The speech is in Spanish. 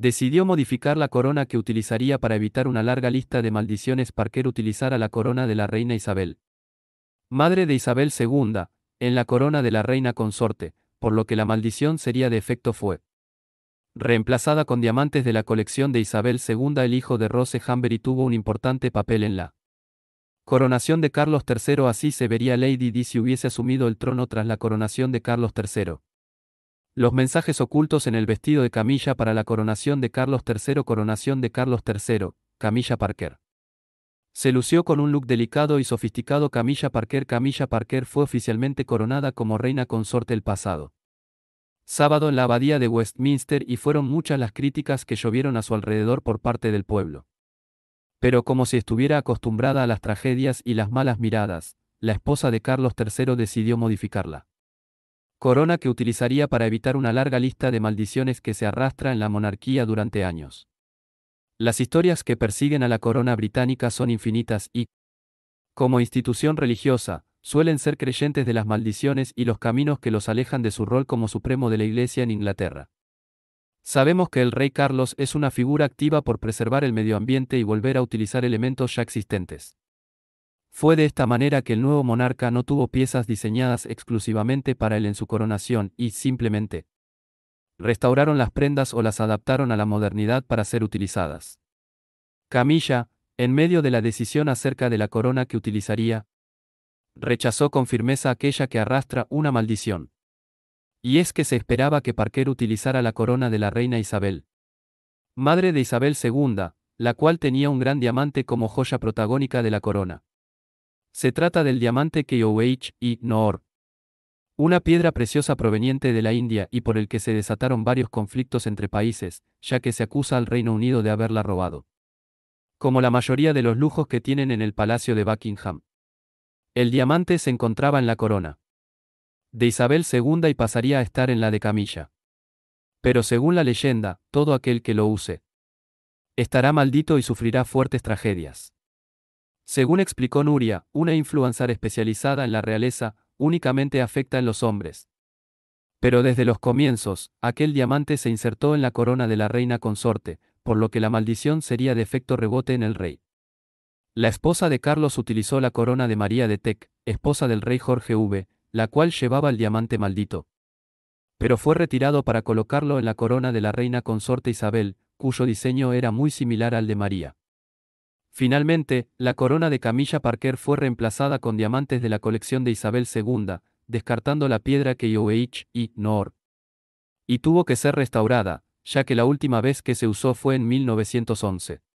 decidió modificar la corona que utilizaría para evitar una larga lista de maldiciones Parker utilizara la corona de la reina Isabel. Madre de Isabel II, en la corona de la reina consorte, por lo que la maldición sería de efecto fue reemplazada con diamantes de la colección de Isabel II. El hijo de Rose y tuvo un importante papel en la coronación de Carlos III. Así se vería Lady Di si hubiese asumido el trono tras la coronación de Carlos III. Los mensajes ocultos en el vestido de camilla para la coronación de Carlos III Coronación de Carlos III, Camilla Parker. Se lució con un look delicado y sofisticado Camilla Parker. Camilla Parker fue oficialmente coronada como reina consorte el pasado sábado en la abadía de Westminster y fueron muchas las críticas que llovieron a su alrededor por parte del pueblo. Pero como si estuviera acostumbrada a las tragedias y las malas miradas, la esposa de Carlos III decidió modificarla corona que utilizaría para evitar una larga lista de maldiciones que se arrastra en la monarquía durante años. Las historias que persiguen a la corona británica son infinitas y, como institución religiosa, suelen ser creyentes de las maldiciones y los caminos que los alejan de su rol como supremo de la Iglesia en Inglaterra. Sabemos que el rey Carlos es una figura activa por preservar el medio ambiente y volver a utilizar elementos ya existentes. Fue de esta manera que el nuevo monarca no tuvo piezas diseñadas exclusivamente para él en su coronación y simplemente restauraron las prendas o las adaptaron a la modernidad para ser utilizadas. Camilla, en medio de la decisión acerca de la corona que utilizaría, rechazó con firmeza aquella que arrastra una maldición. Y es que se esperaba que Parker utilizara la corona de la reina Isabel. Madre de Isabel II, la cual tenía un gran diamante como joya protagónica de la corona. Se trata del diamante KOH y Noor, una piedra preciosa proveniente de la India y por el que se desataron varios conflictos entre países, ya que se acusa al Reino Unido de haberla robado. Como la mayoría de los lujos que tienen en el Palacio de Buckingham. El diamante se encontraba en la corona de Isabel II y pasaría a estar en la de Camilla. Pero según la leyenda, todo aquel que lo use estará maldito y sufrirá fuertes tragedias. Según explicó Nuria, una influencer especializada en la realeza, únicamente afecta en los hombres. Pero desde los comienzos, aquel diamante se insertó en la corona de la reina consorte, por lo que la maldición sería de efecto rebote en el rey. La esposa de Carlos utilizó la corona de María de Tec, esposa del rey Jorge V, la cual llevaba el diamante maldito. Pero fue retirado para colocarlo en la corona de la reina consorte Isabel, cuyo diseño era muy similar al de María. Finalmente, la corona de Camilla Parker fue reemplazada con diamantes de la colección de Isabel II, descartando la piedra que Yoveich y Noor. Y tuvo que ser restaurada, ya que la última vez que se usó fue en 1911.